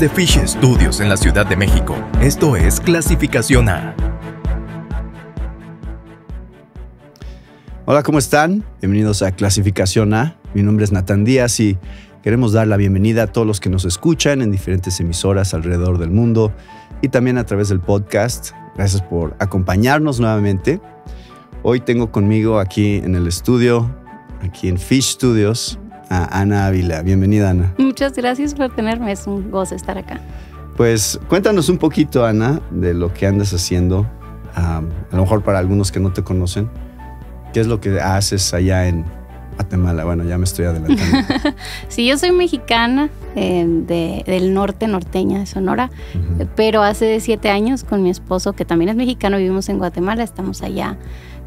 de Fish Studios en la Ciudad de México. Esto es Clasificación A. Hola, ¿cómo están? Bienvenidos a Clasificación A. Mi nombre es Natán Díaz y queremos dar la bienvenida a todos los que nos escuchan en diferentes emisoras alrededor del mundo y también a través del podcast. Gracias por acompañarnos nuevamente. Hoy tengo conmigo aquí en el estudio, aquí en Fish Studios, Ana Ávila. Bienvenida, Ana. Muchas gracias por tenerme, es un gozo estar acá. Pues cuéntanos un poquito, Ana, de lo que andas haciendo, a lo mejor para algunos que no te conocen. ¿Qué es lo que haces allá en Guatemala? Bueno, ya me estoy adelantando. sí, yo soy mexicana em, del norte, norteña de Sonora, pero hace siete años con mi esposo, que también es mexicano, vivimos en Guatemala, estamos allá.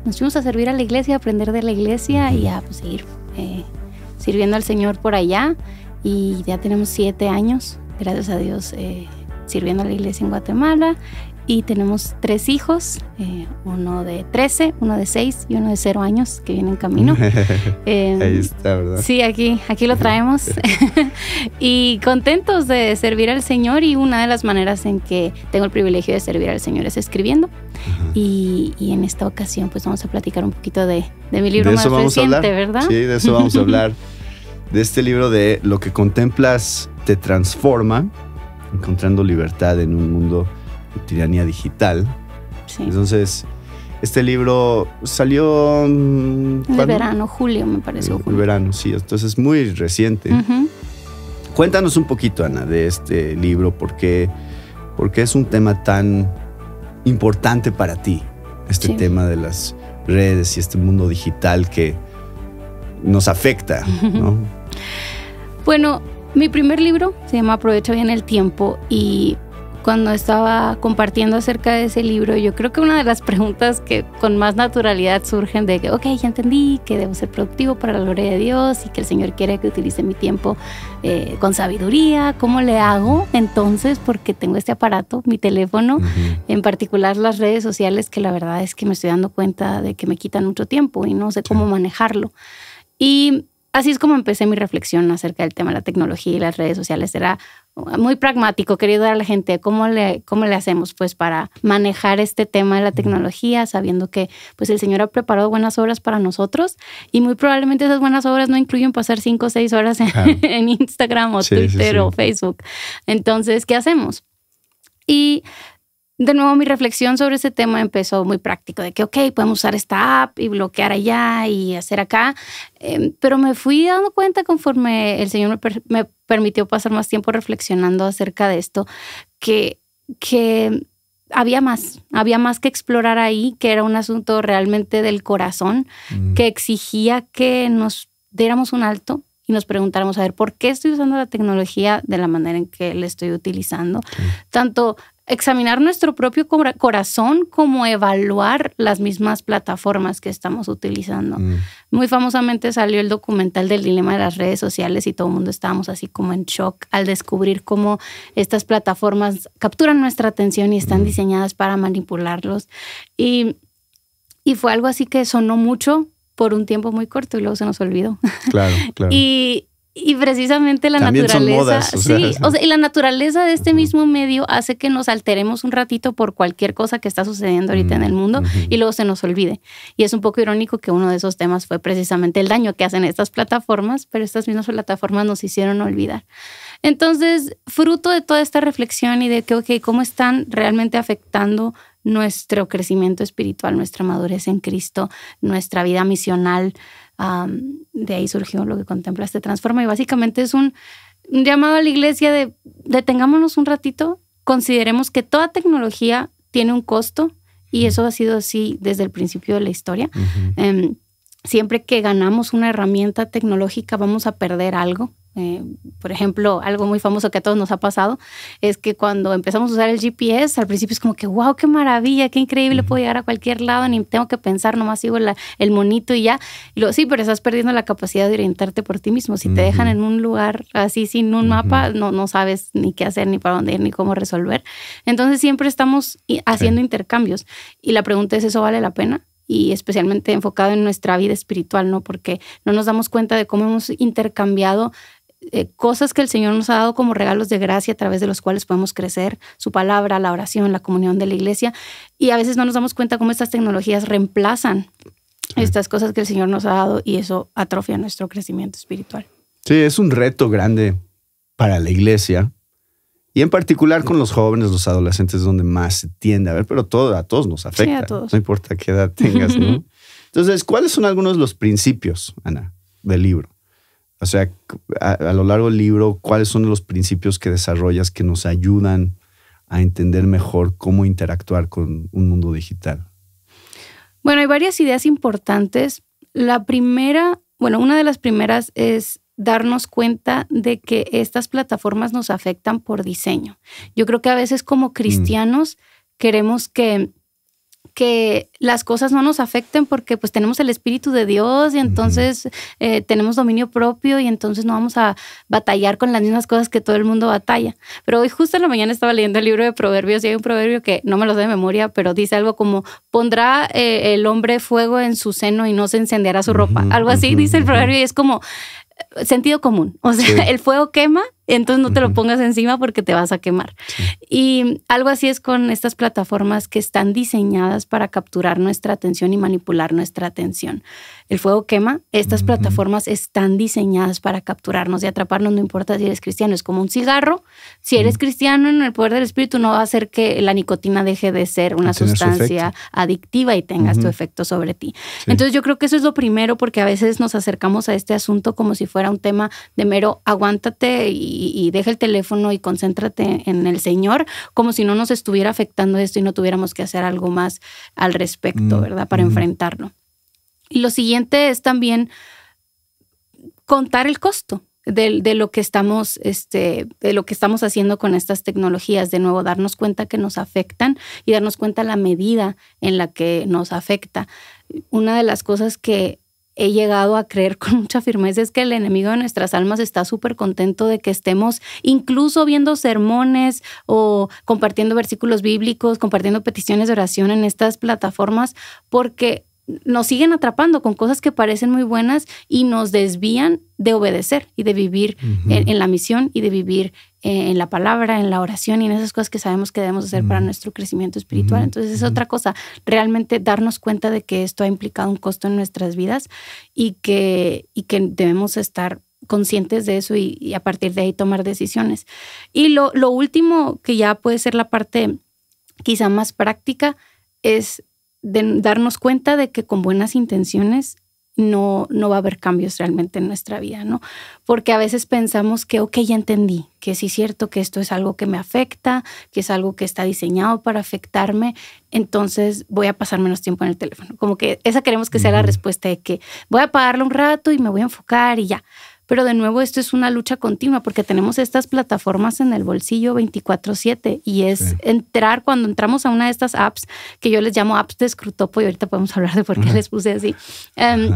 Nos fuimos a servir a la iglesia, a aprender de la iglesia y a pues, seguir eh, sirviendo al Señor por allá y ya tenemos siete años, gracias a Dios, eh, sirviendo a la iglesia en Guatemala y tenemos tres hijos, eh, uno de 13, uno de 6 y uno de 0 años que viene en camino. Ahí em, está, ¿verdad? Sí, aquí, aquí lo traemos. y contentos de servir al Señor y una de las maneras en que tengo el privilegio de servir al Señor es escribiendo. Y, en esta ocasión pues vamos a platicar un poquito de, mi libro más reciente, ¿verdad? Sí, de eso vamos a hablar. de este libro de Lo que contemplas te transforma, encontrando libertad en un mundo tiranía digital. Entonces, este libro salió... En verano, julio me pareció. El, el, verano, sí. Entonces, muy reciente. Cuéntanos un poquito, Ana, de este libro, ¿Por qué es un tema tan importante para ti, este tema de las redes y este mundo digital que nos afecta, ¿no? bueno, mi primer libro se llama Aprovecha bien el tiempo y cuando estaba compartiendo acerca de ese libro, yo creo que una de las preguntas que con más naturalidad surgen de que, ok, ya entendí que debo ser productivo para la gloria de Dios y que el Señor quiere que utilice mi tiempo eh, con sabiduría, ¿cómo le hago entonces? Porque tengo este aparato, mi teléfono, en particular las redes sociales, que la verdad es que me estoy dando cuenta de que me quitan mucho tiempo y no sé cómo manejarlo. Y así es como empecé mi reflexión acerca del tema de la tecnología y las redes sociales. Era muy pragmático, quería dar a la gente cómo le, cómo le hacemos pues para manejar este tema de la tecnología, sabiendo que pues el Señor ha preparado buenas obras para nosotros y muy probablemente esas buenas obras no incluyen pasar cinco o seis horas en, Instagram o Twitter o Facebook. Entonces, ¿qué hacemos? Y de nuevo mi reflexión sobre ese tema empezó muy práctico, de que, ok, podemos usar esta app y bloquear allá y hacer acá, em, pero me fui dando cuenta conforme el Señor me, permitió pasar más tiempo reflexionando acerca de esto, que, que había más, había más que explorar ahí, que era un asunto realmente del corazón, mm. que exigía que nos diéramos un alto, y nos preguntáramos, a ver, ¿por qué estoy usando la tecnología de la manera en que la estoy utilizando? Tanto examinar nuestro propio corazón como evaluar las mismas plataformas que estamos utilizando. Mm. Muy famosamente salió el documental del dilema de las redes sociales y todo el mundo estábamos así como en shock al descubrir cómo estas plataformas capturan nuestra atención y están mm. diseñadas para manipularlos. Y, y fue algo así que sonó mucho por un tiempo muy corto y luego se nos olvidó. Claro, claro. y, y precisamente la naturaleza. sí, o sea, y la naturaleza de este mismo medio hace que nos alteremos un ratito por cualquier cosa que está sucediendo ahorita en el mm, mundo y luego se nos olvide. Y es un poco irónico que uno de esos temas fue precisamente el daño que hacen estas plataformas, pero estas mismas plataformas nos hicieron olvidar. Entonces, fruto de toda esta reflexión y de que, ok, ¿cómo están realmente afectando nuestro crecimiento espiritual, nuestra madurez en Cristo, nuestra vida misional? de ahí surgió lo que contempla este transforma y básicamente es un, llamado a la iglesia de detengámonos un ratito, consideremos que toda tecnología tiene un costo y eso ha sido así desde el principio de la historia. Em, siempre que ganamos una herramienta tecnológica vamos a perder algo. Eh, por ejemplo, algo muy famoso que a todos nos ha pasado es que cuando empezamos a usar el GPS, al principio es como que, wow, qué maravilla, qué increíble, puedo llegar a cualquier lado, ni tengo que pensar, nomás sigo el monito y ya. sí, pero estás perdiendo la capacidad de orientarte por ti mismo. Si te dejan en un lugar así sin un mapa, no, no sabes ni qué hacer, ni para dónde ir, ni cómo resolver. Entonces siempre estamos haciendo intercambios. Y la pregunta es, ¿eso vale la pena? y especialmente enfocado en nuestra vida espiritual, ¿no? Porque no nos damos cuenta de cómo hemos intercambiado eh, cosas que el Señor nos ha dado como regalos de gracia a través de los cuales podemos crecer, su palabra, la oración, la comunión de la iglesia. Y a veces no nos damos cuenta cómo estas tecnologías reemplazan estas cosas que el Señor nos ha dado y eso atrofia nuestro crecimiento espiritual. Sí, es un reto grande para la iglesia y en particular con los jóvenes, los adolescentes, donde más se tiende a ver, pero todo, a todos nos afecta. todos. No importa qué edad tengas, ¿no? Entonces, ¿cuáles son algunos de los principios, Ana, del libro? O sea, a, lo largo del libro, ¿cuáles son los principios que desarrollas que nos ayudan a entender mejor cómo interactuar con un mundo digital? Bueno, hay varias ideas importantes. La primera, bueno, una de las primeras es darnos cuenta de que estas plataformas nos afectan por diseño. Yo creo que a veces como mm. cristianos queremos que que las cosas no nos afecten porque pues tenemos el Espíritu de Dios y entonces eh, tenemos dominio propio y entonces no vamos a batallar con las mismas cosas que todo el mundo batalla. Pero hoy justo en la mañana estaba leyendo el libro de Proverbios y hay un proverbio que no me lo sé de memoria, pero dice algo como, pondrá eh, el hombre fuego en su seno y no se encenderá su ropa. Algo así dice el proverbio y es como eh, sentido común. O sea, el fuego quema entonces no te lo pongas encima porque te vas a quemar. Y algo así es con estas plataformas que están diseñadas para capturar nuestra atención y manipular nuestra atención el fuego quema, estas plataformas están diseñadas para capturarnos y atraparnos, no importa si eres cristiano, es como un cigarro. Si eres cristiano en el poder del espíritu, no va a hacer que la nicotina deje de ser una sustancia adictiva y tengas tu efecto sobre ti. Entonces yo creo que eso es lo primero porque a veces nos acercamos a este asunto como si fuera un tema de mero aguántate y, y deja el teléfono y concéntrate en el Señor, como si no nos estuviera afectando esto y no tuviéramos que hacer algo más al respecto, mm. ¿verdad? Para enfrentarlo. Lo siguiente es también contar el costo. De, lo que estamos, este, de lo que estamos haciendo con estas tecnologías, de nuevo, darnos cuenta que nos afectan y darnos cuenta la medida en la que nos afecta. Una de las cosas que he llegado a creer con mucha firmeza es que el enemigo de nuestras almas está súper contento de que estemos incluso viendo sermones o compartiendo versículos bíblicos, compartiendo peticiones de oración en estas plataformas, porque nos siguen atrapando con cosas que parecen muy buenas y nos desvían de obedecer y de vivir en, la misión y de vivir eh, en la palabra, en la oración y en esas cosas que sabemos que debemos hacer para nuestro crecimiento espiritual. Entonces es otra cosa, realmente darnos cuenta de que esto ha implicado un costo en nuestras vidas y que, y que debemos estar conscientes de eso y, a partir de ahí tomar decisiones. Y lo, lo último, que ya puede ser la parte quizá más práctica, es de darnos cuenta de que con buenas intenciones no, no va a haber cambios realmente en nuestra vida, ¿no? Porque a veces pensamos que, ok, ya entendí, que sí es cierto que esto es algo que me afecta, que es algo que está diseñado para afectarme, entonces voy a pasar menos tiempo en el teléfono. Como que esa queremos que sea la respuesta de que voy a apagarlo un rato y me voy a enfocar y ya. Pero de nuevo, esto es una lucha continua porque tenemos estas plataformas en el bolsillo 24/7 y es entrar cuando entramos a una de estas apps que yo les llamo apps de escrutopo y ahorita podemos hablar de por qué les puse así. Em,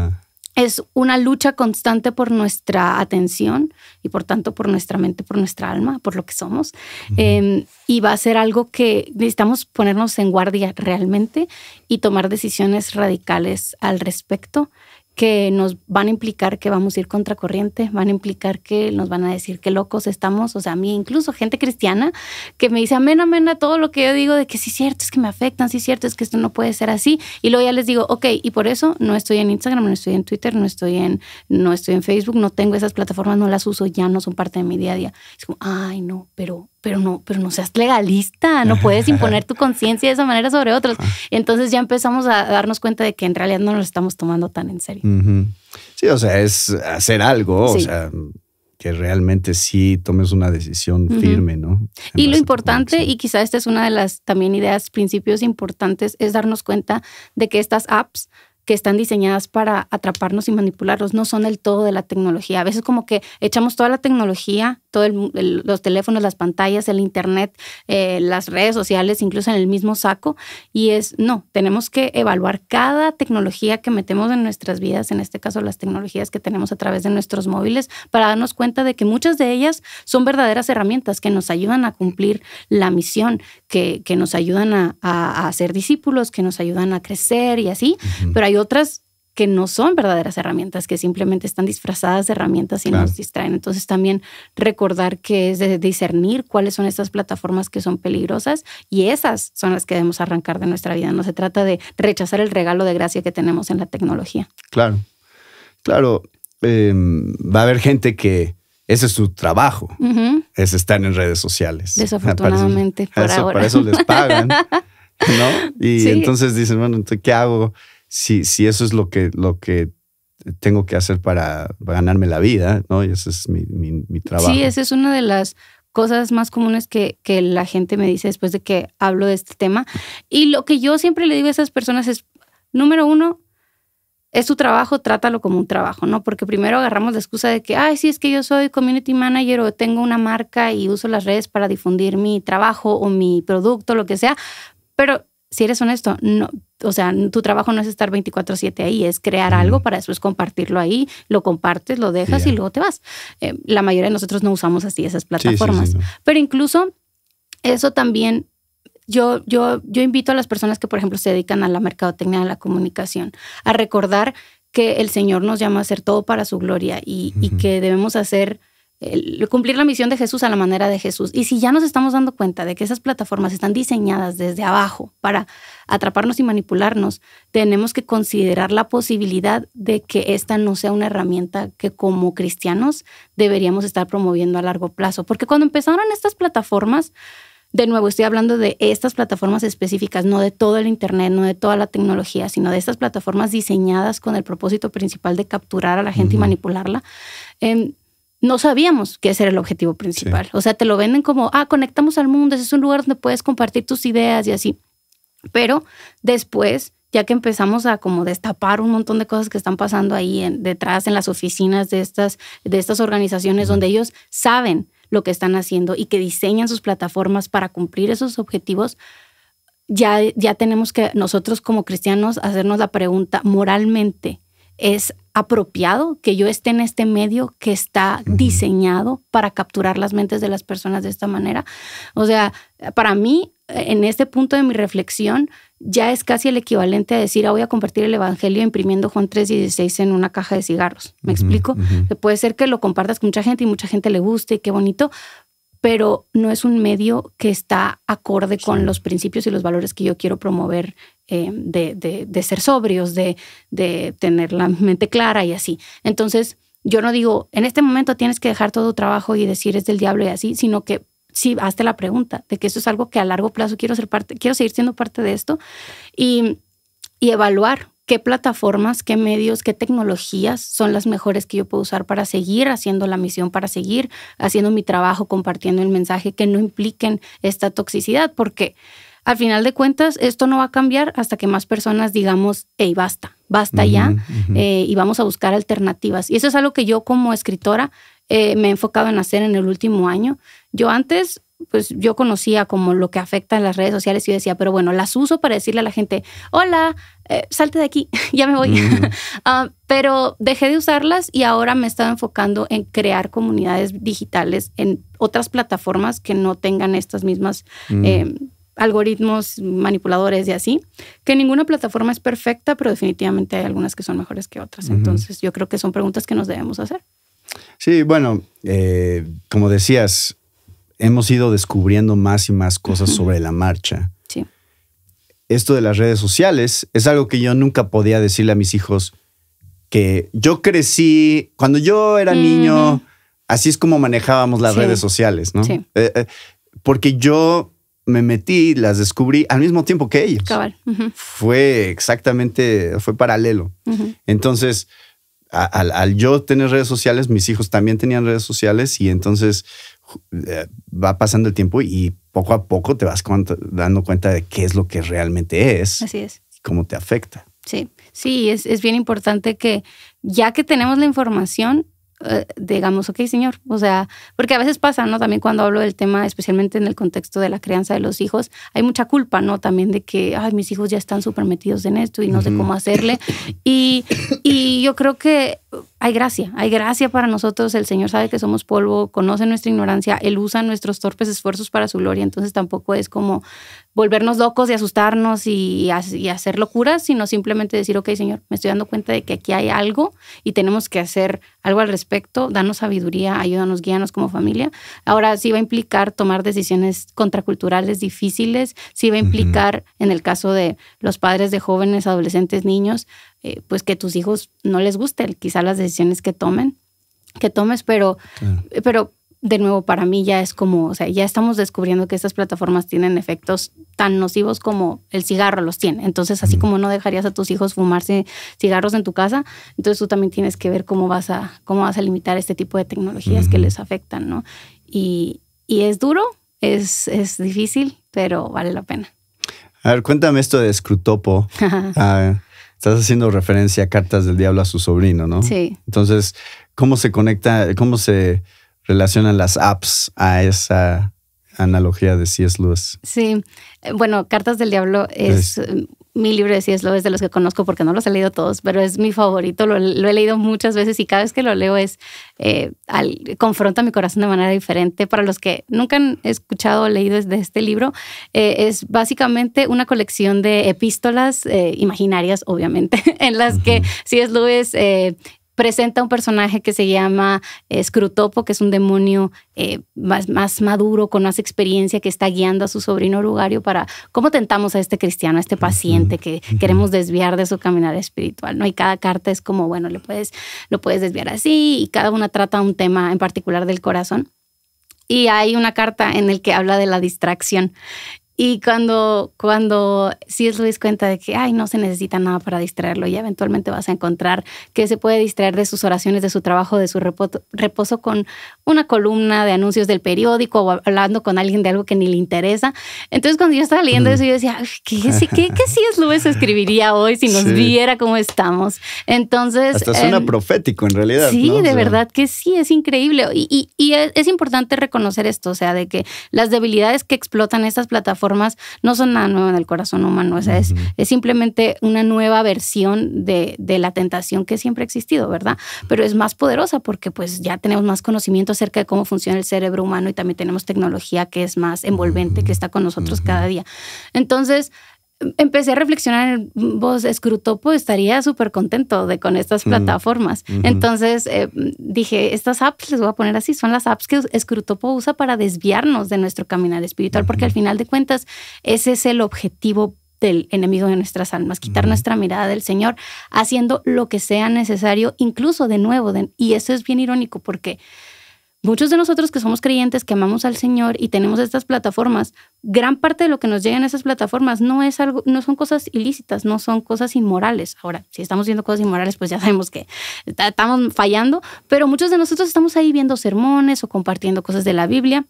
es una lucha constante por nuestra atención y por tanto por nuestra mente, por nuestra alma, por lo que somos. Em, y va a ser algo que necesitamos ponernos en guardia realmente y tomar decisiones radicales al respecto que nos van a implicar que vamos a ir contracorriente, van a implicar que nos van a decir que locos estamos, o sea, a mí incluso gente cristiana que me dice amén, amén a todo lo que yo digo de que sí es cierto, es que me afectan, sí es cierto, es que esto no puede ser así, y luego ya les digo, ok, y por eso no estoy en Instagram, no estoy en Twitter, no estoy en, no estoy en Facebook, no tengo esas plataformas, no las uso, ya no son parte de mi día a día. Es como, ay no, pero pero no, pero no seas legalista, no puedes imponer tu conciencia de esa manera sobre otros. Ah. Entonces ya empezamos a darnos cuenta de que en realidad no nos estamos tomando tan en serio. Sí, o sea, es hacer algo, o sea, que realmente sí tomes una decisión firme, ¿no? y lo importante, y quizá esta es una de las también ideas, principios importantes, es darnos cuenta de que estas apps que están diseñadas para atraparnos y manipularnos no son el todo de la tecnología. A veces como que echamos toda la tecnología los teléfonos, las pantallas, el internet, eh, las redes sociales, incluso en el mismo saco. Y es, no, tenemos que evaluar cada tecnología que metemos en nuestras vidas, en este caso las tecnologías que tenemos a través de nuestros móviles, para darnos cuenta de que muchas de ellas son verdaderas herramientas que nos ayudan a cumplir la misión, que, que nos ayudan a, ser discípulos, que nos ayudan a crecer y así, pero hay otras que no son verdaderas herramientas, que simplemente están disfrazadas de herramientas y nos distraen. Entonces también recordar que es de discernir cuáles son estas plataformas que son peligrosas y esas son las que debemos arrancar de nuestra vida. No se trata de rechazar el regalo de gracia que tenemos en la tecnología. Claro, claro. Em, va a haber gente que ese es su trabajo, es estar en redes sociales. Desafortunadamente, para eso, por les pagan, ¿no? Y entonces dicen, bueno, ¿qué hago? si, si eso es lo que, lo que tengo que hacer para ganarme la vida, ¿no? Y ese es mi, trabajo. Sí, esa es una de las cosas más comunes que, que, la gente me dice después de que hablo de este tema. Y lo que yo siempre le digo a esas personas es, número uno, es tu trabajo, trátalo como un trabajo, ¿no? Porque primero agarramos la excusa de que, ay, sí, es que yo soy community manager o tengo una marca y uso las redes para difundir mi trabajo o mi producto, lo que sea. Pero si eres honesto, no, o sea, tu trabajo no es estar 24/7 ahí, es crear algo para eso, es compartirlo ahí, lo compartes, lo dejas y luego te vas. Eh, la mayoría de nosotros no usamos así esas plataformas, pero incluso eso también yo, yo, yo invito a las personas que, por ejemplo, se dedican a la mercadotecnia, a la comunicación, a recordar que el Señor nos llama a hacer todo para su gloria y, y que debemos hacer cumplir la misión de Jesús a la manera de Jesús. Y si ya nos estamos dando cuenta de que esas plataformas están diseñadas desde abajo para atraparnos y manipularnos, tenemos que considerar la posibilidad de que esta no sea una herramienta que como cristianos deberíamos estar promoviendo a largo plazo. Porque cuando empezaron estas plataformas, de nuevo, estoy hablando de estas plataformas específicas, no de todo el Internet, no de toda la tecnología, sino de estas plataformas diseñadas con el propósito principal de capturar a la gente y manipularla. Em, no sabíamos qué era el objetivo principal. O sea, te lo venden como, ah, conectamos al mundo, ese es un lugar donde puedes compartir tus ideas y así. Pero después, ya que empezamos a como destapar un montón de cosas que están pasando ahí detrás en las oficinas de estas, de estas organizaciones, donde ellos saben lo que están haciendo y que diseñan sus plataformas para cumplir esos objetivos, ya, ya tenemos que nosotros como cristianos hacernos la pregunta moralmente, es apropiado que yo esté en este medio que está diseñado para capturar las mentes de las personas de esta manera. O sea, para mí, en este punto de mi reflexión, ya es casi el equivalente a decir, ah, voy a compartir el Evangelio imprimiendo Juan 3.16 en una caja de cigarros. ¿Me explico? puede ser que lo compartas con mucha gente y mucha gente le guste y qué bonito, pero no es un medio que está acorde con los principios y los valores que yo quiero promover eh, de, de, ser sobrios, de, tener la mente clara y así. Entonces, yo no digo, en este momento tienes que dejar todo trabajo y decir es del diablo y así, sino que sí, hazte la pregunta de que eso es algo que a largo plazo quiero ser parte, quiero seguir siendo parte de esto y, y evaluar qué plataformas, qué medios, qué tecnologías son las mejores que yo puedo usar para seguir haciendo la misión, para seguir haciendo mi trabajo, compartiendo el mensaje, que no impliquen esta toxicidad, porque al final de cuentas, esto no va a cambiar hasta que más personas digamos, hey, basta, basta ya, eh, y vamos a buscar alternativas. Y eso es algo que yo como escritora eh, me he enfocado en hacer en el último año. Yo antes, pues yo conocía como lo que afecta a las redes sociales y yo decía, pero bueno, las uso para decirle a la gente, hola, eh, salte de aquí, ya me voy. Ah, pero dejé de usarlas y ahora me he estado enfocando en crear comunidades digitales en otras plataformas que no tengan estas mismas... Mm algoritmos manipuladores y así, que ninguna plataforma es perfecta, pero definitivamente hay algunas que son mejores que otras. Entonces, yo creo que son preguntas que nos debemos hacer. Sí, bueno, eh, como decías, hemos ido descubriendo más y más cosas sobre la marcha. Sí. Esto de las redes sociales es algo que yo nunca podía decirle a mis hijos que yo crecí, cuando yo era niño, así es como manejábamos las redes sociales, ¿no? Sí. Eh, eh, porque yo me metí, las descubrí al mismo tiempo que ellos. Fue exactamente, fue paralelo. Entonces, al, yo tener redes sociales, mis hijos también tenían redes sociales y entonces eh, va pasando el tiempo y poco a poco te vas dando cuenta de qué es lo que realmente es. Así es. Y cómo te afecta. Sí, sí, es, es bien importante que ya que tenemos la información, eh, digamos, ok, señor, o sea, porque a veces pasa, ¿no? También cuando hablo del tema, especialmente en el contexto de la crianza de los hijos, hay mucha culpa, ¿no? También de que, ay, mis hijos ya están súper metidos en esto y no sé cómo hacerle. Y, y yo creo que hay gracia, hay gracia para nosotros, el Señor sabe que somos polvo, conoce nuestra ignorancia, Él usa nuestros torpes esfuerzos para su gloria, entonces tampoco es como, volvernos locos y asustarnos y, hacer locuras, sino simplemente decir, ok, Señor, me estoy dando cuenta de que aquí hay algo y tenemos que hacer algo al respecto, danos sabiduría, ayúdanos, guíanos como familia. Ahora sí va a implicar tomar decisiones contraculturales difíciles, sí va a implicar, en el caso de los padres de jóvenes, adolescentes, niños, eh, pues que tus hijos no les gusten quizá las decisiones que tomen, que tomes, pero, pero de nuevo, para mí ya es como, o sea, ya estamos descubriendo que estas plataformas tienen efectos tan nocivos como el cigarro los tiene. Entonces, así como no dejarías a tus hijos fumarse cigarros en tu casa, entonces tú también tienes que ver cómo vas a, cómo vas a limitar este tipo de tecnologías que les afectan, ¿no? Y, es duro, es, es, difícil, pero vale la pena. A ver, cuéntame esto de Scrutopo. Ah, estás haciendo referencia a cartas del diablo a su sobrino, ¿no? Sí. Entonces, ¿cómo se conecta, cómo se relacionan las apps a esa analogía de C.S. Lewis. Sí, eh, bueno, Cartas del Diablo es, mi libro de C.S. Lewis, de los que conozco porque no los he leído todos, pero es mi favorito, lo, he leído muchas veces y cada vez que lo leo es, eh, confronta mi corazón de manera diferente. Para los que nunca han escuchado o leído de este libro, eh, es básicamente una colección de epístolas imaginarias, obviamente, en las que C.S. Lewis presenta un personaje que se llama eh, Scrutopo, que es un demonio eh, más, maduro, con más experiencia, que está guiando a su sobrino lugario para cómo tentamos a este cristiano, a este paciente que queremos desviar de su caminar espiritual, ¿no? Y cada carta es como, bueno, puedes, lo puedes desviar así, y cada una trata un tema en particular del corazón. Y hay una carta en el que habla de la distracción y cuando, cuando si es Luis cuenta de que, ay, no se necesita nada para distraerlo y eventualmente vas a encontrar que se puede distraer de sus oraciones, de su trabajo, de su reposo, con una columna de anuncios del periódico o hablando con alguien de algo que ni le interesa. Entonces cuando yo estaba leyendo eso, yo decía, ¿qué, qué, qué, si es Luis escribiría hoy si nos viera cómo estamos? Entonces... Hasta em, suena profético en realidad. Sí, de verdad que sí, es increíble. Y, y, es importante reconocer esto, o sea, de que las debilidades que explotan estas plataformas, no son nada nuevo en el corazón humano, o es, simplemente una nueva versión de, la tentación que siempre ha existido, ¿verdad? Pero es más poderosa porque pues ya tenemos más conocimiento acerca de cómo funciona el cerebro humano y también tenemos tecnología que es más envolvente, que está con nosotros cada día. Entonces, empecé a reflexionar, vos escrutopo estaría súper contento de con estas plataformas. Entonces eh, dije, estas apps, les voy a poner así, son las apps que escrutopo usa para desviarnos de nuestro caminar espiritual, porque al final de cuentas ese es el objetivo del enemigo de nuestras almas, quitar nuestra mirada del Señor, haciendo lo que sea necesario, incluso de nuevo. y eso es bien irónico porque Muchos de nosotros que somos creyentes, que amamos al Señor y tenemos estas plataformas, gran parte de lo que nos llega en esas plataformas no, es algo, no son cosas ilícitas, no son cosas inmorales. Ahora, si estamos viendo cosas inmorales, pues ya sabemos que estamos fallando, pero muchos de nosotros estamos ahí viendo sermones o compartiendo cosas de la Biblia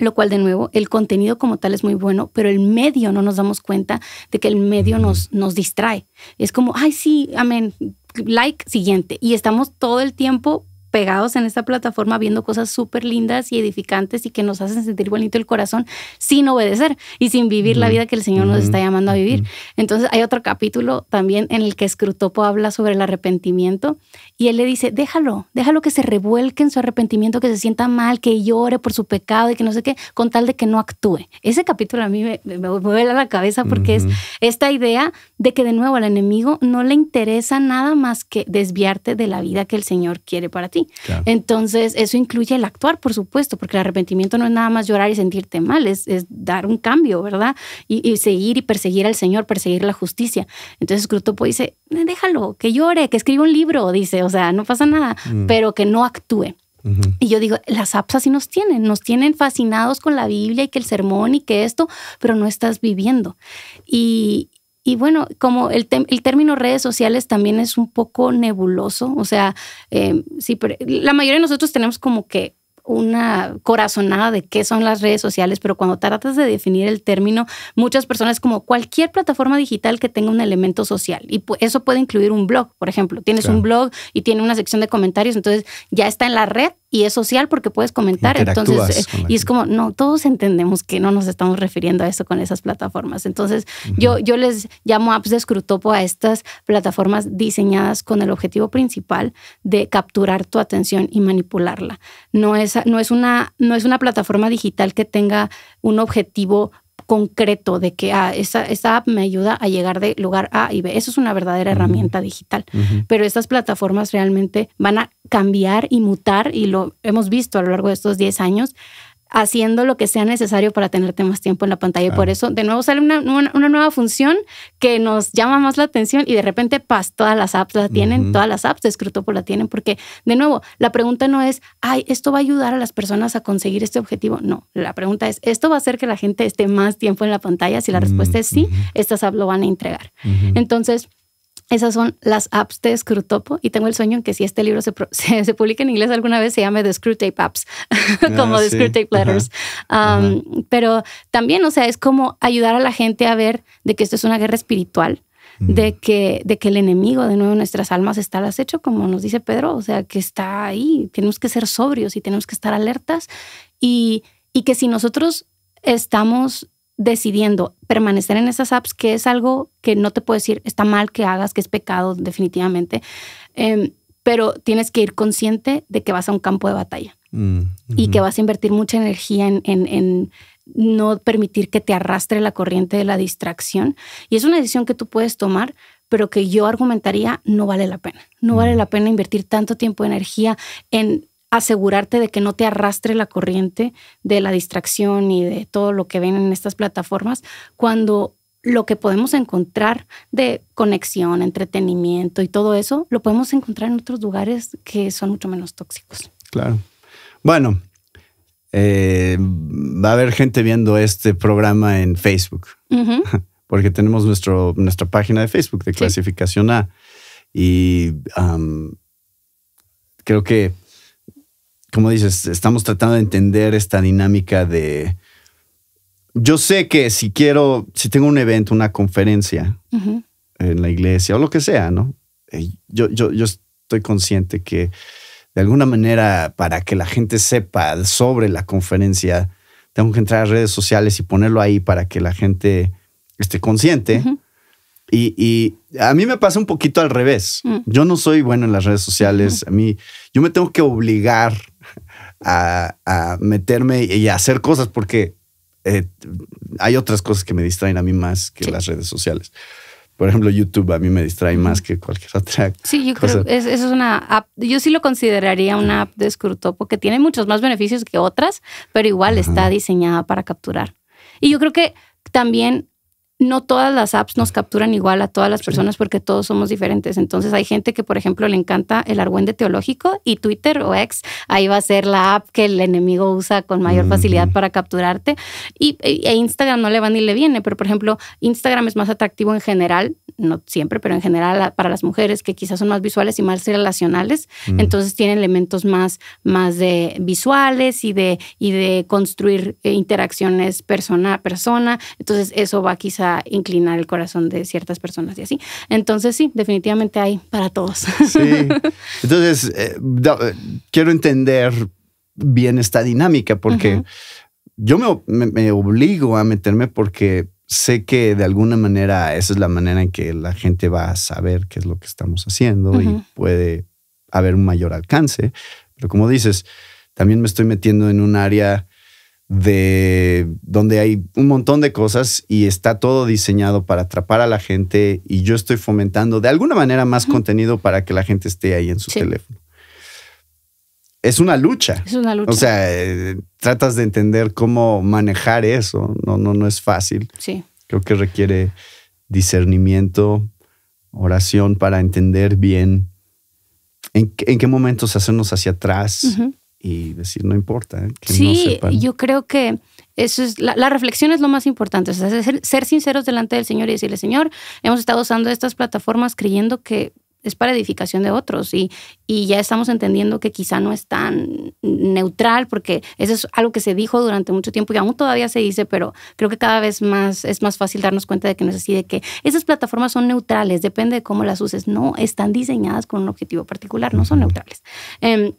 lo cual de nuevo el contenido como tal es muy bueno, pero el medio no nos damos cuenta de que el medio nos, nos distrae. Es como, ay, sí, amén, like, siguiente. Y estamos todo el tiempo pegados en esta plataforma viendo cosas súper lindas y edificantes y que nos hacen sentir bonito el corazón sin obedecer y sin vivir la vida que el Señor nos está llamando a vivir. Entonces hay otro capítulo también en el que Scrutopo habla sobre el arrepentimiento y él le dice, déjalo, déjalo que se revuelque en su arrepentimiento, que se sienta mal, que llore por su pecado y que no sé qué, con tal de que no actúe. Ese capítulo a mí me, mueve la cabeza porque es esta idea de que de nuevo al enemigo no le interesa nada más que desviarte de la vida que el Señor quiere para ti. Entonces, eso incluye el actuar, por supuesto, porque el arrepentimiento no es nada más llorar y sentirte mal, es, es dar un cambio, ¿verdad? Y, seguir y perseguir al Señor, perseguir la justicia. Entonces, Crutopo dice, eh, déjalo, que llore, que escriba un libro, dice, o sea, no pasa nada, mm. pero que no actúe. Y yo digo, las apps así nos tienen, nos tienen fascinados con la Biblia y que el sermón y que esto, pero no estás viviendo. Y, y bueno, como el, el, término redes sociales también es un poco nebuloso, o sea, em, sí, pero la mayoría de nosotros tenemos como que una corazonada de qué son las redes sociales, pero cuando tratas de definir el término, muchas personas como cualquier plataforma digital que tenga un elemento social. Y eso puede incluir un blog, por ejemplo. Tienes un blog y tiene una sección de comentarios, entonces ya está en la red, y es social porque puedes comentar. Entonces, eh, y es como, no, todos entendemos que no nos estamos refiriendo a eso con esas plataformas. Entonces, yo, yo les llamo apps de escrutopo a estas plataformas diseñadas con el objetivo principal de capturar tu atención y manipularla. No es, no es, una, no es una plataforma digital que tenga un objetivo concreto de que ah, esa, esa, app me ayuda a llegar de lugar A y B. Eso es una verdadera herramienta digital. Pero estas plataformas realmente van a cambiar y mutar y lo hemos visto a lo largo de estos 10 años haciendo lo que sea necesario para tenerte más tiempo en la pantalla. Y por eso, de nuevo, sale una, una, nueva función que nos llama más la atención y de repente, pas, todas las apps la tienen, todas las apps de Scrutopo la tienen, porque, de nuevo, la pregunta no es, ay, esto va a ayudar a las personas a conseguir este objetivo. No, la pregunta es, ¿esto va a hacer que la gente esté más tiempo en la pantalla? Si la respuesta es sí, estas apps lo van a entregar. Entonces, esas son las apps de Scrutopo y tengo el sueño en que si este libro se, se, publica en inglés alguna vez se llame The Screwtape Apps, ah, como The Letters. Pero también, o sea, es como ayudar a la gente a ver de que esto es una guerra espiritual, de, que, de que el enemigo de nuevo nuestras almas está al acecho, como nos dice Pedro, o sea, que está ahí, tenemos que ser sobrios y tenemos que estar alertas y, y que si nosotros estamos decidiendo permanecer en esas apps, que es algo que no te puedo decir está mal que hagas, que es pecado definitivamente, em, pero tienes que ir consciente de que vas a un campo de batalla mm, y que vas a invertir mucha energía en, en, no permitir que te arrastre la corriente de la distracción. Y es una decisión que tú puedes tomar, pero que yo argumentaría no vale la pena. No vale mm. la pena invertir tanto tiempo, y energía en asegurarte de que no te arrastre la corriente de la distracción y de todo lo que ven en estas plataformas, cuando lo que podemos encontrar de conexión, entretenimiento y todo eso, lo podemos encontrar en otros lugares que son mucho menos tóxicos. Claro. Bueno, eh, va a haber gente viendo este programa en Facebook, porque tenemos nuestro, nuestra página de Facebook de clasificación A. Y creo que como dices, estamos tratando de entender esta dinámica de... Yo sé que si quiero, si tengo un evento, una conferencia en la iglesia o lo que sea, ¿no? Eh, yo, yo, yo estoy consciente que de alguna manera para que la gente sepa sobre la conferencia, tengo que entrar a redes sociales y ponerlo ahí para que la gente esté consciente. Y, a mí me pasa un poquito al revés. Mm. Yo no soy bueno en las redes sociales. A mí, yo me tengo que obligar a, meterme y a hacer cosas porque eh, hay otras cosas que me distraen a mí más que las redes sociales. Por ejemplo, YouTube a mí me distrae más que cualquier otra. Sí, yo creo eso es una app. Yo sí lo consideraría una app de escrutopo porque tiene muchos más beneficios que otras, pero igual está diseñada para capturar. Y yo creo que también no todas las apps nos capturan igual a todas las personas porque todos somos diferentes. Entonces hay gente que, por ejemplo, le encanta el argüende teológico y Twitter o X, ahí va a ser la app que el enemigo usa con mayor facilidad para capturarte. Y, e, Instagram no le va ni le viene, pero por ejemplo, Instagram es más atractivo en general, no siempre, pero en general para las mujeres que quizás son más visuales y más relacionales. Entonces tiene elementos más, más de visuales y de, y de construir eh, interacciones persona a persona. Entonces eso va quizás inclinar el corazón de ciertas personas y así. Entonces sí, definitivamente hay para todos. Sí. Entonces, eh, eh, quiero entender bien esta dinámica porque yo me, obligo a meterme porque sé que de alguna manera esa es la manera en que la gente va a saber qué es lo que estamos haciendo y puede haber un mayor alcance. Pero como dices, también me estoy metiendo en un área de donde hay un montón de cosas y está todo diseñado para atrapar a la gente y yo estoy fomentando de alguna manera más contenido para que la gente esté ahí en su teléfono. Es una lucha. Es una lucha. O sea, eh, tratas de entender cómo manejar eso. No, no, no es fácil. Sí. Creo que requiere discernimiento, oración para entender bien en, qué momentos hacernos hacia atrás y decir, no importa. ¿eh? sí, yo creo que eso es la, reflexión es lo más importante, es ser, sinceros delante del Señor y decirle, Señor, hemos estado usando estas plataformas creyendo que es para edificación de otros y, y ya estamos entendiendo que quizá no es tan neutral porque eso es algo que se dijo durante mucho tiempo y aún todavía se dice, pero creo que cada vez más es más fácil darnos cuenta de que no es así, de que esas plataformas son neutrales, depende de cómo las uses, no están diseñadas con un objetivo particular, no son neutrales. Em,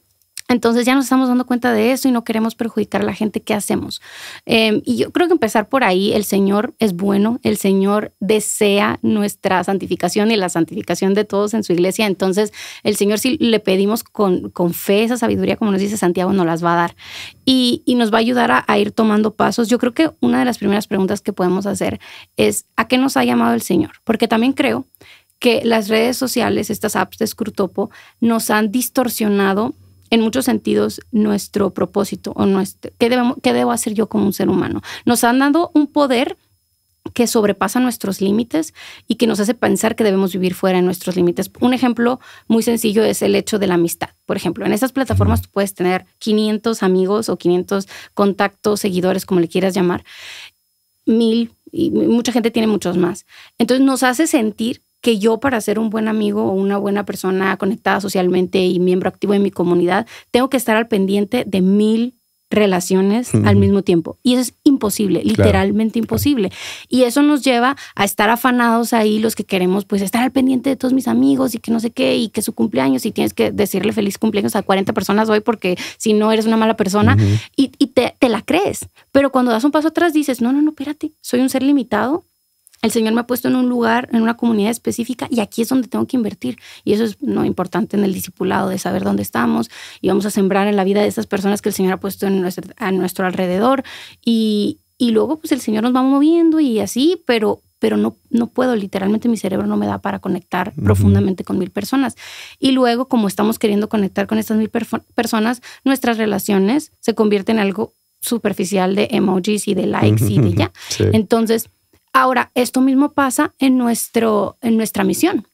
entonces ya nos estamos dando cuenta de eso y no queremos perjudicar a la gente. ¿Qué hacemos? Em, y yo creo que empezar por ahí, el Señor es bueno, el Señor desea nuestra santificación y la santificación de todos en su iglesia. Entonces el Señor si le pedimos con, con fe esa sabiduría, como nos dice Santiago, nos las va a dar y, y nos va a ayudar a, ir tomando pasos. Yo creo que una de las primeras preguntas que podemos hacer es ¿a qué nos ha llamado el Señor? Porque también creo que las redes sociales, estas apps de Scrutopo nos han distorsionado en muchos sentidos nuestro propósito o nuestro, ¿qué, debemos, qué debo hacer yo como un ser humano. Nos han dado un poder que sobrepasa nuestros límites y que nos hace pensar que debemos vivir fuera de nuestros límites. Un ejemplo muy sencillo es el hecho de la amistad. Por ejemplo, en estas plataformas puedes tener 500 amigos o 500 contactos, seguidores, como le quieras llamar, mil, y mucha gente tiene muchos más. Entonces nos hace sentir que yo para ser un buen amigo o una buena persona conectada socialmente y miembro activo de mi comunidad, tengo que estar al pendiente de mil relaciones al mismo tiempo. Y eso es imposible, literalmente imposible. Y eso nos lleva a estar afanados ahí los que queremos, pues estar al pendiente de todos mis amigos y que no sé qué, y que su cumpleaños, y tienes que decirle feliz cumpleaños a 40 personas hoy porque si no eres una mala persona, y, te, te la crees. Pero cuando das un paso atrás dices, no, no, no, espérate, soy un ser limitado, el Señor me ha puesto en un lugar, en una comunidad específica y aquí es donde tengo que invertir. Y eso es no, importante en el discipulado, de saber dónde estamos y vamos a sembrar en la vida de esas personas que el Señor ha puesto en nuestro, a nuestro alrededor. Y, luego pues el Señor nos va moviendo y así, pero, pero no, no puedo, literalmente mi cerebro no me da para conectar profundamente con mil personas. Y luego, como estamos queriendo conectar con estas mil personas, nuestras relaciones se convierten en algo superficial de emojis y de likes y de ya. Entonces, Ahora, esto mismo pasa en, nuestro, en nuestra misión,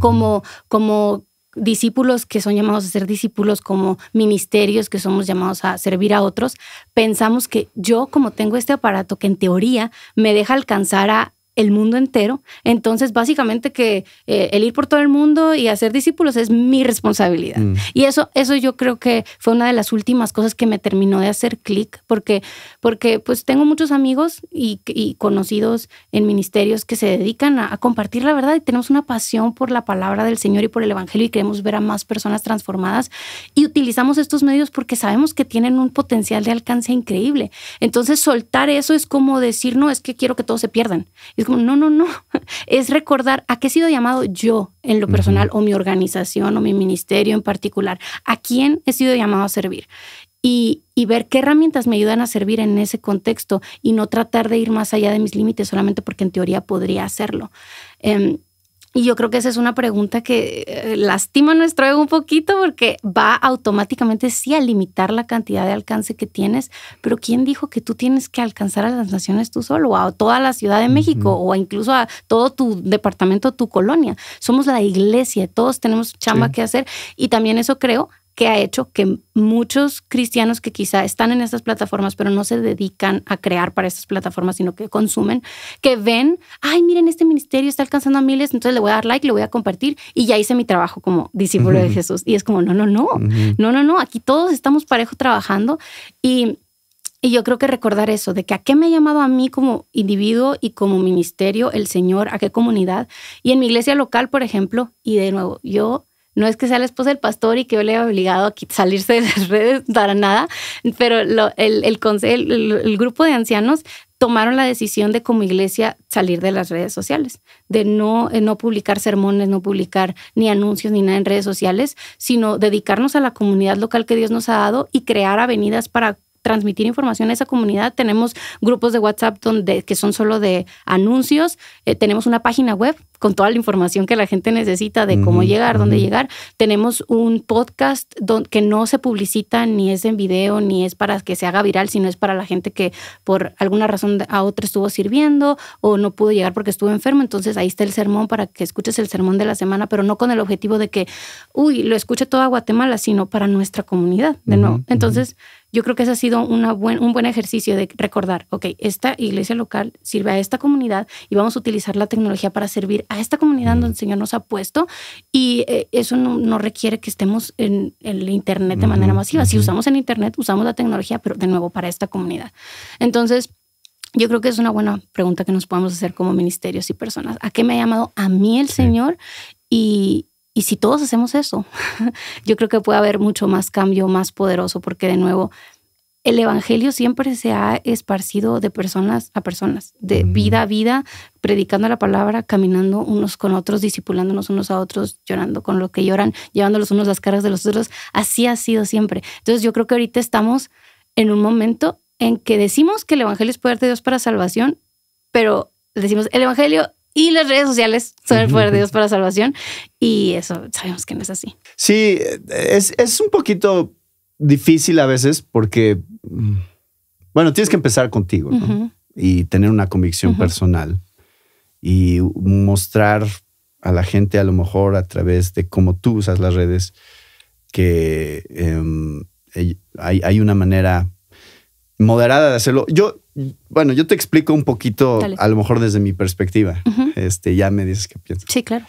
como, como discípulos que son llamados a ser discípulos, como ministerios que somos llamados a servir a otros, pensamos que yo como tengo este aparato que en teoría me deja alcanzar a el mundo entero. Entonces, básicamente que eh, el ir por todo el mundo y hacer discípulos es mi responsabilidad. Mm. Y eso, eso yo creo que fue una de las últimas cosas que me terminó de hacer clic, porque, porque pues tengo muchos amigos y, conocidos en ministerios que se dedican a, compartir la verdad y tenemos una pasión por la palabra del Señor y por el Evangelio y queremos ver a más personas transformadas y utilizamos estos medios porque sabemos que tienen un potencial de alcance increíble. Entonces, soltar eso es como decir, no, es que quiero que todos se pierdan no, no, no. Es recordar a qué he sido llamado yo en lo personal o mi organización o mi ministerio en particular. A quién he sido llamado a servir. Y, ver qué herramientas me ayudan a servir en ese contexto y no tratar de ir más allá de mis límites solamente porque en teoría podría hacerlo. Em, y yo creo que esa es una pregunta que eh, lastima nuestro ego un poquito porque va automáticamente sí a limitar la cantidad de alcance que tienes, pero ¿quién dijo que tú tienes que alcanzar a las naciones tú solo, o a toda la Ciudad de México, o incluso a todo tu departamento, tu colonia? Somos la iglesia, todos tenemos chamba que hacer y también eso creo que ha hecho que muchos cristianos que quizá están en estas plataformas, pero no se dedican a crear para estas plataformas, sino que consumen, que ven, ay, miren, este ministerio está alcanzando a miles, entonces le voy a dar like, le voy a compartir y ya hice mi trabajo como discípulo de Jesús. Y es como, no, no, no, no, no, no, aquí todos estamos parejo trabajando y y yo creo que recordar eso, de que a qué me ha llamado a mí como individuo y como ministerio el Señor, a qué comunidad. Y en mi iglesia local, por ejemplo, y de nuevo, yo no es que sea la esposa del pastor y que yo le haya obligado a salirse de las redes para nada, pero el, grupo de ancianos tomaron la decisión de como iglesia salir de las redes sociales, de no, eh, no publicar sermones, no publicar ni anuncios ni nada en redes sociales, sino dedicarnos a la comunidad local que Dios nos ha dado y crear avenidas para transmitir información a esa comunidad. Tenemos grupos de WhatsApp donde, que son solo de anuncios. Eh, tenemos una página web con toda la información que la gente necesita de cómo llegar, dónde llegar. Tenemos un podcast que no se publicita ni es en video, ni es para que se haga viral, sino es para la gente que por alguna razón a otra estuvo sirviendo o no pudo llegar porque estuvo enfermo. Entonces ahí está el sermón para que escuches el sermón de la semana, pero no con el objetivo de que, uy, lo escuche toda Guatemala, sino para nuestra comunidad, de nuevo. Entonces yo creo que ese ha sido una buen, un buen ejercicio de recordar, ok, esta iglesia local sirve a esta comunidad y vamos a utilizar la tecnología para servir a esta comunidad donde el Señor nos ha puesto y eh, eso no, requiere que estemos en, el Internet de manera masiva. Si usamos el Internet, usamos la tecnología, pero de nuevo para esta comunidad. Entonces, yo creo que es una buena pregunta que nos podemos hacer como ministerios y personas. ¿A qué me ha llamado a mí el Señor? Y, y si todos hacemos eso, yo creo que puede haber mucho más cambio, más poderoso, porque de nuevo, el Evangelio siempre se ha esparcido de personas a personas, de vida a vida, predicando la palabra, caminando unos con otros, discipulándonos unos a otros, llorando con lo que lloran, llevándolos unos las caras de los otros. Así ha sido siempre. Entonces yo creo que ahorita estamos en un momento en que decimos que el Evangelio es poder de Dios para salvación, pero decimos, el Evangelio y las redes sociales son el poder de Dios para salvación. Y eso sabemos que no es así. Sí, es, un poquito difícil a veces porque, mm, bueno, tienes que empezar contigo y tener una convicción personal y mostrar a la gente a lo mejor a través de cómo tú usas las redes que em, hay, hay, una manera moderada de hacerlo. Yo, bueno, yo te explico un poquito, a lo mejor desde mi perspectiva. Este, ya me dices qué piensas. Sí, claro.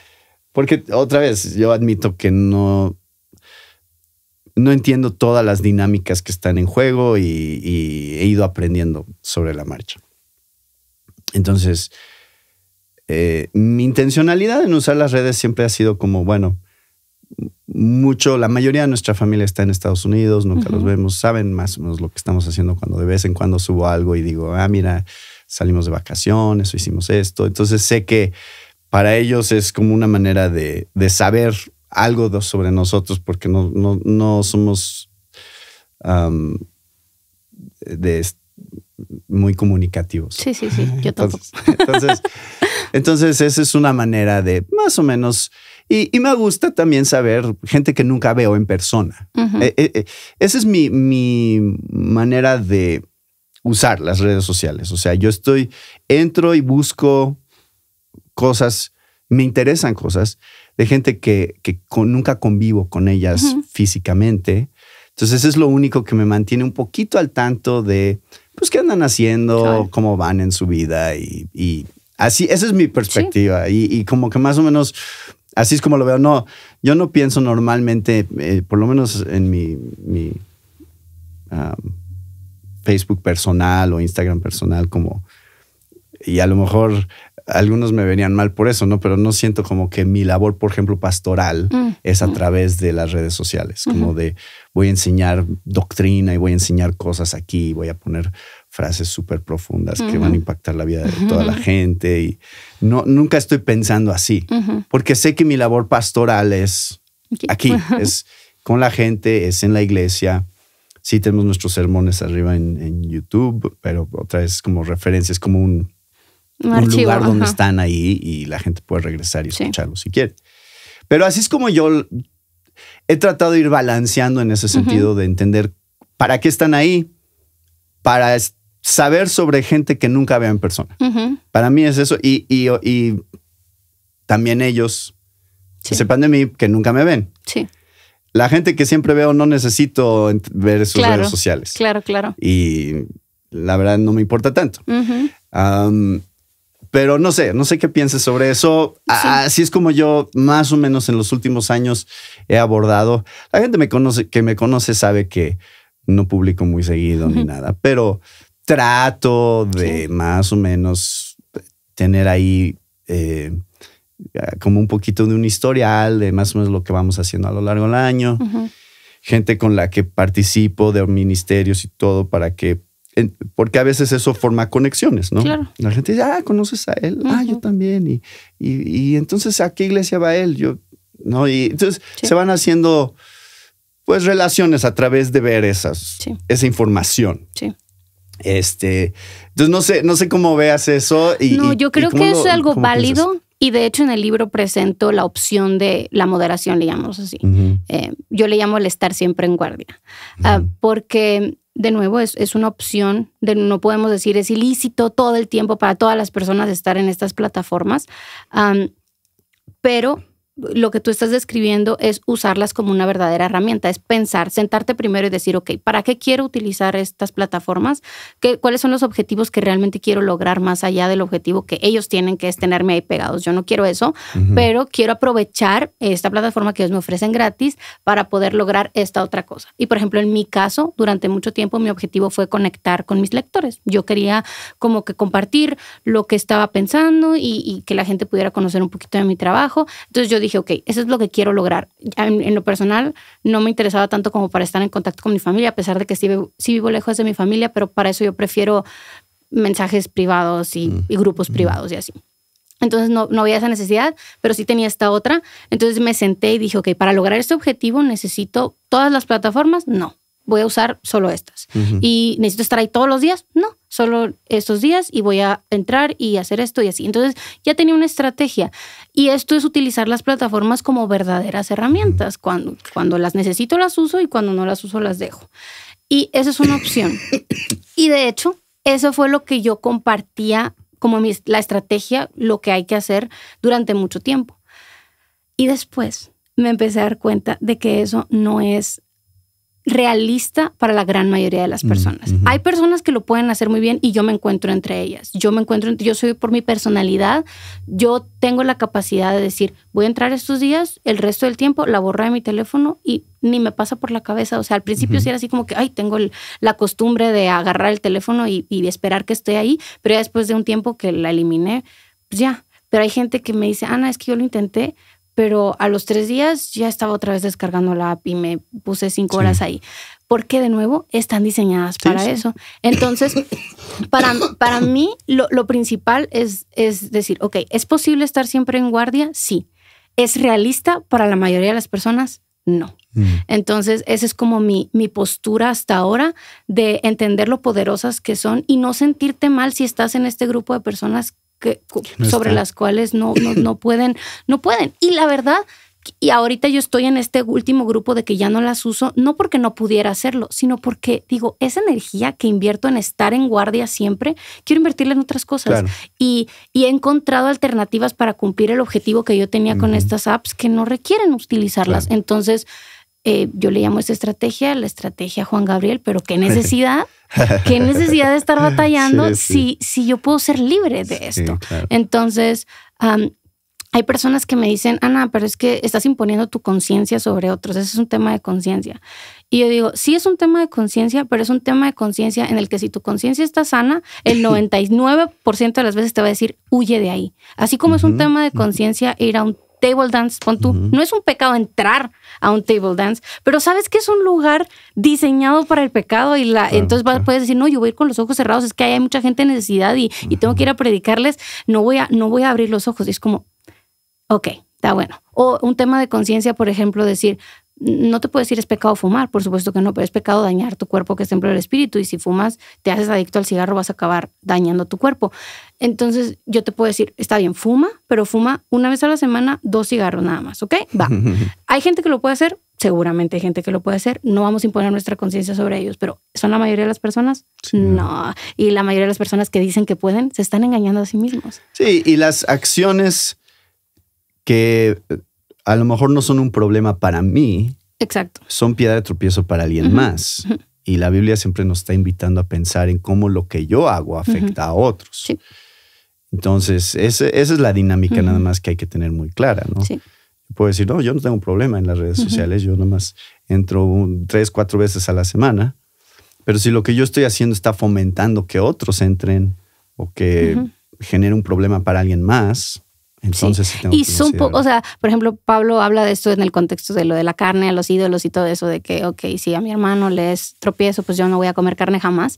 Porque otra vez, yo admito que no, no entiendo todas las dinámicas que están en juego y, he ido aprendiendo sobre la marcha. Entonces, eh, mi intencionalidad en usar las redes siempre ha sido como, bueno, mucho, la mayoría de nuestra familia está en Estados Unidos, nunca los vemos, saben más o menos lo que estamos haciendo cuando de vez en cuando subo algo y digo, ah, mira, salimos de vacaciones o hicimos esto. Entonces sé que para ellos es como una manera de, saber algo sobre nosotros porque no, no, somos de, muy comunicativos. Sí, sí, sí, yo Entonces, entonces, esa es una manera de más o menos... Y, me gusta también saber gente que nunca veo en persona. Eh, eh, eh, esa es mi, mi manera de usar las redes sociales. O sea, yo estoy, entro y busco cosas, me interesan cosas de gente que, que nunca convivo con ellas físicamente entonces eso es lo único que me mantiene un poquito al tanto de, pues, qué andan haciendo, cómo van en su vida y, así, esa es mi perspectiva y, como que más o menos... Así es como lo veo. No, yo no pienso normalmente, eh, por lo menos en mi, Facebook personal o Instagram personal, como, y a lo mejor algunos me venían mal por eso, ¿no? Pero no siento como que mi labor, por ejemplo, pastoral mm. es a mm. través de las redes sociales, como de voy a enseñar doctrina y voy a enseñar cosas aquí, voy a poner frases súper profundas que van a impactar la vida de toda la gente y no, nunca estoy pensando así, porque sé que mi labor pastoral es aquí, es con la gente, es en la iglesia. Sí tenemos nuestros sermones arriba en, YouTube, pero otra vez como referencia, es como un un, lugar donde están ahí y la gente puede regresar y escucharlo si quiere. Pero así es como yo he tratado de ir balanceando en ese sentido de entender para qué están ahí, para saber sobre gente que nunca veo en persona. Para mí es eso y, y, también ellos sepan de mí que nunca me ven. Sí. La gente que siempre veo no necesito ver sus redes sociales. Claro, claro. Y la verdad no me importa tanto. Pero no sé, no sé qué pienses sobre eso. Así es como yo más o menos en los últimos años he abordado. La gente me conoce, que me conoce sabe que no publico muy seguido ni nada, pero trato de más o menos tener ahí eh, como un poquito de un historial de más o menos lo que vamos haciendo a lo largo del año. Gente con la que participo de ministerios y todo para que porque a veces eso forma conexiones, ¿no? La gente dice, ah, conoces a él, ah, yo también, y, entonces, ¿a qué iglesia va él? Yo, ¿no? Y entonces se van haciendo, pues, relaciones a través de ver esas, esa información. Sí. Este, entonces no sé, no sé cómo veas eso. no, yo creo que es algo válido. Y de hecho en el libro presento la opción de la moderación, le llamamos así. Eh, yo le llamo el estar siempre en guardia, ah, porque de nuevo, es, una opción, no podemos decir es ilícito todo el tiempo para todas las personas estar en estas plataformas, pero lo que tú estás describiendo es usarlas como una verdadera herramienta, es pensar, sentarte primero y decir, ok, ¿para qué quiero utilizar estas plataformas? ¿Qué, ¿Cuáles son los objetivos que realmente quiero lograr más allá del objetivo que ellos tienen, que es tenerme ahí pegados? Yo no quiero eso, pero quiero aprovechar esta plataforma que ellos me ofrecen gratis para poder lograr esta otra cosa. Y por ejemplo, en mi caso, durante mucho tiempo mi objetivo fue conectar con mis lectores. Yo quería como que compartir lo que estaba pensando y, y que la gente pudiera conocer un poquito de mi trabajo. Entonces yo dije, ok, eso es lo que quiero lograr. En, lo personal, no me interesaba tanto como para estar en contacto con mi familia, a pesar de que sí, vivo lejos de mi familia, pero para eso yo prefiero mensajes privados y, mm. grupos mm. privados y así. Entonces no, no había esa necesidad, pero sí tenía esta otra. Entonces me senté y dije, ok, para lograr este objetivo necesito todas las plataformas. No, voy a usar solo estas. ¿Y necesito estar ahí todos los días? No, solo estos días y voy a entrar y hacer esto y así. Entonces ya tenía una estrategia. Y esto es utilizar las plataformas como verdaderas herramientas. Cuando, cuando las necesito las uso y cuando no las uso las dejo. Y esa es una opción. y de hecho, eso fue lo que yo compartía como la estrategia, lo que hay que hacer durante mucho tiempo. Y después me empecé a dar cuenta de que eso no es realista para la gran mayoría de las mm, personas. Hay personas que lo pueden hacer muy bien y yo me encuentro entre ellas. Yo me encuentro, yo soy por mi personalidad, yo tengo la capacidad de decir, voy a entrar estos días, el resto del tiempo la borro de mi teléfono y ni me pasa por la cabeza. O sea, al principio sí era así como que, ay, tengo la costumbre de agarrar el teléfono y, y esperar que esté ahí, pero ya después de un tiempo que la eliminé, pues ya. Pero hay gente que me dice, Ana, es que yo lo intenté, pero a los tres días ya estaba otra vez descargando la app y me puse cinco horas ahí. Porque de nuevo están diseñadas para eso. Entonces, para, para mí lo, principal es, es decir, ok, ¿es posible estar siempre en guardia? Sí. ¿Es realista para la mayoría de las personas? No. Mm. Entonces, esa es como mi, mi postura hasta ahora de entender lo poderosas que son y no sentirte mal si estás en este grupo de personas que, sobre las cuales no, no, pueden, no pueden. Y la verdad, y ahorita yo estoy en este último grupo de que ya no las uso, no porque no pudiera hacerlo, sino porque digo, esa energía que invierto en estar en guardia siempre, quiero invertirla en otras cosas. Y, he encontrado alternativas para cumplir el objetivo que yo tenía con estas apps que no requieren utilizarlas. Entonces, eh, yo le llamo esta estrategia, la estrategia Juan Gabriel, pero qué necesidad, qué necesidad de estar batallando Si, si yo puedo ser libre de esto. Entonces, hay personas que me dicen, Ana, pero es que estás imponiendo tu conciencia sobre otros, ese es un tema de conciencia. Y yo digo, sí es un tema de conciencia, pero es un tema de conciencia en el que si tu conciencia está sana, el 99% de las veces te va a decir, huye de ahí. Así como es un tema de conciencia ir a un table dance, con tú. No es un pecado entrar a un table dance, pero sabes que es un lugar diseñado para el pecado y la, entonces puedes decir, no, yo voy a ir con los ojos cerrados, es que hay mucha gente en necesidad y, tengo que ir a predicarles, no voy a, no voy a abrir los ojos. Y es como, ok, está bueno. O un tema de conciencia, por ejemplo, decir, no te puedo decir es pecado fumar, por supuesto que no, pero es pecado dañar tu cuerpo que es templo del espíritu y si fumas, te haces adicto al cigarro, vas a acabar dañando tu cuerpo. Entonces yo te puedo decir, está bien, fuma, pero fuma una vez a la semana dos cigarros nada más, ¿ok? Va. hay gente que lo puede hacer, seguramente hay gente que lo puede hacer, no vamos a imponer nuestra conciencia sobre ellos, pero ¿son la mayoría de las personas? No. Y la mayoría de las personas que dicen que pueden, se están engañando a sí mismos. Sí, y las acciones que a lo mejor no son un problema para mí. Exacto. Son piedra de tropiezo para alguien más. Y la Biblia siempre nos está invitando a pensar en cómo lo que yo hago afecta a otros. Sí. Entonces, esa, esa es la dinámica nada más que hay que tener muy clara, ¿no? Sí. Puedo decir, no, yo no tengo un problema en las redes sociales, yo nada más entro tres, cuatro veces a la semana, pero si lo que yo estoy haciendo está fomentando que otros entren o que genere un problema para alguien más, y son, o sea, por ejemplo, Pablo habla de esto en el contexto de lo de la carne, a los ídolos y todo eso, de que, ok, si a mi hermano le es tropiezo, pues yo no voy a comer carne jamás.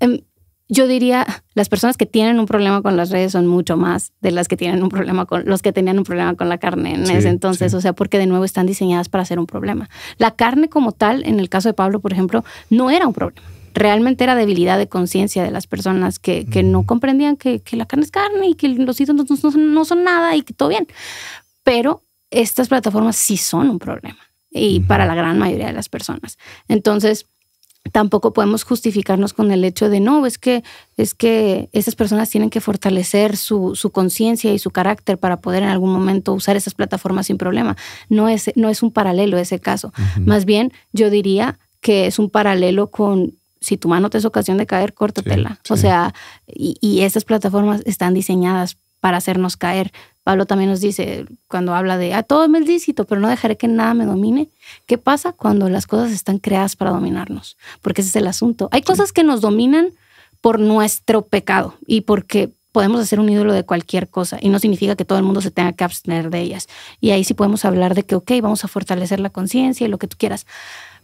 Em, yo diría, las personas que tienen un problema con las redes son mucho más de las que tienen un problema con los que tenían un problema con la carne en ese entonces, o sea, porque de nuevo están diseñadas para ser un problema. La carne como tal, en el caso de Pablo, por ejemplo, no era un problema realmente era debilidad de conciencia de las personas que, no comprendían que, la carne es carne y que los ídolos no, son nada y que todo bien. Pero estas plataformas sí son un problema y para la gran mayoría de las personas. Entonces, tampoco podemos justificarnos con el hecho de no, es que es que esas personas tienen que fortalecer su, su conciencia y su carácter para poder en algún momento usar esas plataformas sin problema. No es, no es un paralelo ese caso. Más bien, yo diría que es un paralelo con si tu mano te es ocasión de caer, córtatela. o sea, y, estas plataformas están diseñadas para hacernos caer. Pablo también nos dice, cuando habla de, a ah, todo me es pero no dejaré que nada me domine. ¿Qué pasa cuando las cosas están creadas para dominarnos? Porque ese es el asunto. Hay cosas que nos dominan por nuestro pecado y porque podemos hacer un ídolo de cualquier cosa y no significa que todo el mundo se tenga que abstener de ellas. Y ahí sí podemos hablar de que, ok, vamos a fortalecer la conciencia y lo que tú quieras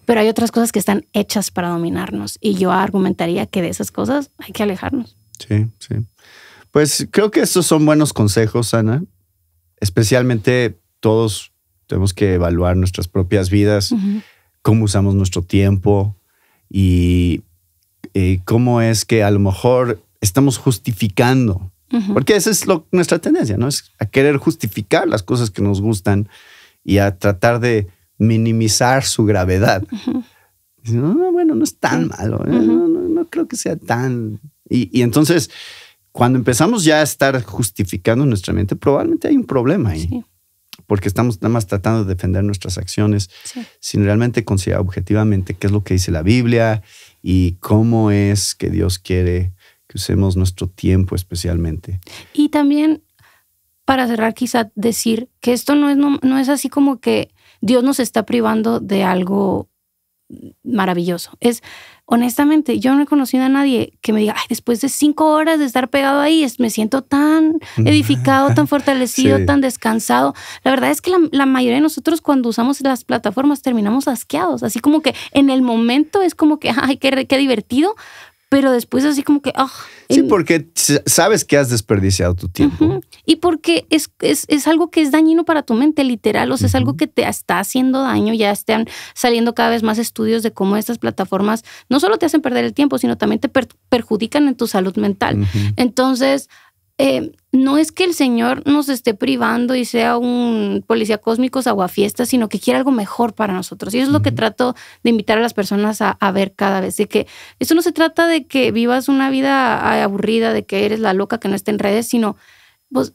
pero hay otras cosas que están hechas para dominarnos y yo argumentaría que de esas cosas hay que alejarnos. Sí, sí. Pues creo que estos son buenos consejos, Ana. Especialmente todos tenemos que evaluar nuestras propias vidas, cómo usamos nuestro tiempo y, eh, cómo es que a lo mejor estamos justificando. Porque esa es nuestra tendencia, ¿no? Es a querer justificar las cosas que nos gustan y a tratar de minimizar su gravedad. no, bueno, no es tan malo, ¿eh? no, creo que sea tan... Y, entonces, cuando empezamos ya a estar justificando nuestra mente, probablemente hay un problema ahí. Porque estamos nada más tratando de defender nuestras acciones sin realmente considerar objetivamente qué es lo que dice la Biblia y cómo es que Dios quiere que usemos nuestro tiempo especialmente. Y también, para cerrar, quizá decir que esto no es, no es así como que Dios nos está privando de algo maravilloso. Es, honestamente, yo no he conocido a nadie que me diga, después de cinco horas de estar pegado ahí, me siento tan edificado, tan fortalecido, tan descansado. La verdad es que la, mayoría de nosotros cuando usamos las plataformas terminamos asqueados, así como que en el momento es como que, ay, qué, qué divertido, pero después así como que... Ah, sí, porque sabes que has desperdiciado tu tiempo. Y porque es, es, es, algo que es dañino para tu mente, literal, o sea, es algo que te está haciendo daño, ya están saliendo cada vez más estudios de cómo estas plataformas no solo te hacen perder el tiempo, sino también te perjudican en tu salud mental. Entonces, eh, no es que el Señor nos esté privando y sea un policía cósmico fiesta, sino que quiere algo mejor para nosotros. Y eso es lo que trato de invitar a las personas a, ver cada vez. De que eso no se trata de que vivas una vida aburrida, de que eres la loca que no está en redes, sino, pues,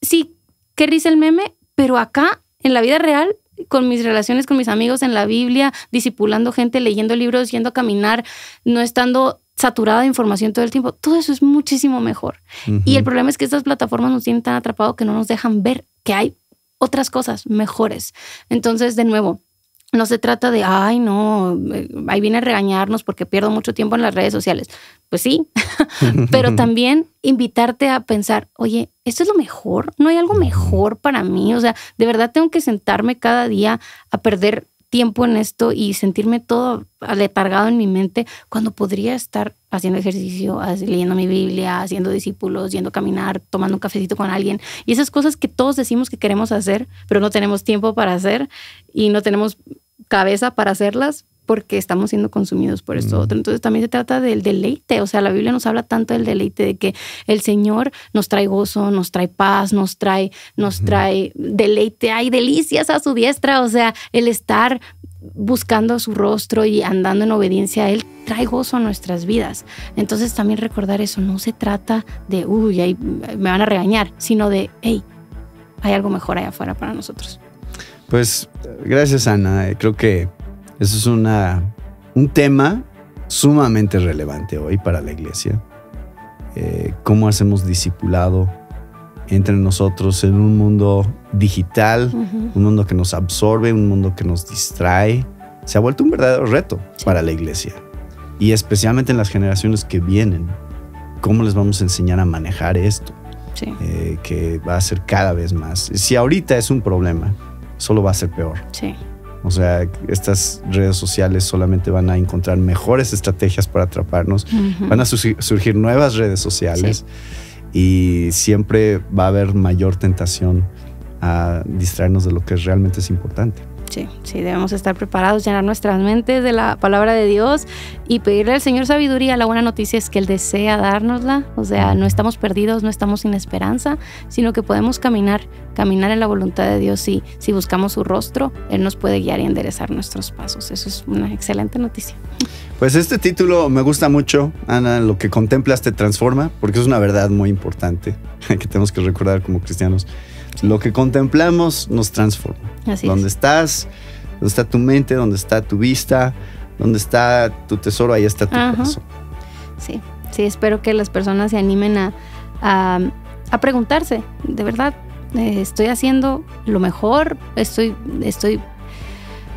sí, qué risa el meme, pero acá, en la vida real, con mis relaciones con mis amigos en la Biblia, discipulando gente, leyendo libros, yendo a caminar, no estando saturada de información todo el tiempo, todo eso es muchísimo mejor. Y el problema es que estas plataformas nos tienen tan atrapados que no nos dejan ver que hay otras cosas mejores. Entonces, de nuevo, no se trata de, ay, no, eh, ahí viene a regañarnos porque pierdo mucho tiempo en las redes sociales. Pues sí, pero también invitarte a pensar, oye, esto es lo mejor, no hay algo mejor para mí. O sea, de verdad tengo que sentarme cada día a perder tiempo en esto y sentirme todo aletargado en mi mente cuando podría estar haciendo ejercicio, leyendo mi Biblia, haciendo discípulos, yendo a caminar, tomando un cafecito con alguien. Y esas cosas que todos decimos que queremos hacer, pero no tenemos tiempo para hacer y no tenemos cabeza para hacerlas, porque estamos siendo consumidos por esto otro. Entonces también se trata del deleite, o sea, la Biblia nos habla tanto del deleite de que el Señor nos trae gozo, nos trae paz, nos trae, nos trae deleite, hay delicias a su diestra, o sea, el estar buscando su rostro y andando en obediencia a Él, trae gozo a nuestras vidas. Entonces también recordar eso, no se trata de, uy, ahí me van a regañar, sino de, hey, hay algo mejor allá afuera para nosotros. Pues gracias Ana, creo que eso es una, un tema sumamente relevante hoy para la iglesia. Eh, cómo hacemos discipulado entre nosotros en un mundo digital, un mundo que nos absorbe, un mundo que nos distrae. Se ha vuelto un verdadero reto para la iglesia y especialmente en las generaciones que vienen. ¿Cómo les vamos a enseñar a manejar esto? Eh, que va a ser cada vez más. Si ahorita es un problema, solo va a ser peor. Sí. O sea, estas redes sociales solamente van a encontrar mejores estrategias para atraparnos, van a surgir nuevas redes sociales y siempre va a haber mayor tentación a distraernos de lo que realmente es importante. Sí, debemos estar preparados, llenar nuestras mentes de la palabra de Dios y pedirle al Señor sabiduría. La buena noticia es que Él desea dárnosla, o sea, no estamos perdidos, no estamos sin esperanza, sino que podemos caminar, caminar en la voluntad de Dios y si buscamos su rostro, Él nos puede guiar y enderezar nuestros pasos. Eso es una excelente noticia. Pues este título me gusta mucho, Ana, lo que contemplas te transforma, porque es una verdad muy importante que tenemos que recordar como cristianos. Lo que contemplamos nos transforma. Así donde estás, donde está tu mente, donde está tu vista, donde está tu tesoro, ahí está tu Sí, sí, espero que las personas se animen a, preguntarse, de verdad, eh, estoy haciendo lo mejor, estoy, estoy,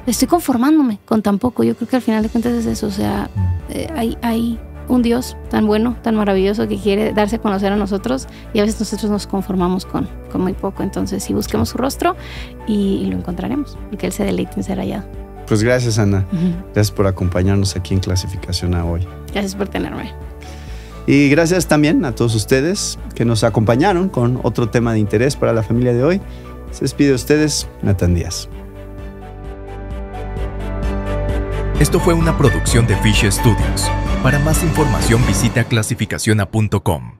estoy conformándome con tampoco. Yo creo que al final de cuentas es eso, o sea, eh, hay, hay, un Dios tan bueno, tan maravilloso que quiere darse a conocer a nosotros y a veces nosotros nos conformamos con, muy poco. Entonces, si busquemos su rostro y, lo encontraremos, porque Él se deleita en ser hallado. Pues gracias, Ana. Gracias por acompañarnos aquí en Clasificación a hoy. Gracias por tenerme. Y gracias también a todos ustedes que nos acompañaron con otro tema de interés para la familia de hoy. Se despide a ustedes, Natan Díaz. Esto fue una producción de Fish Studios. Para más información visita clasificaciona.com.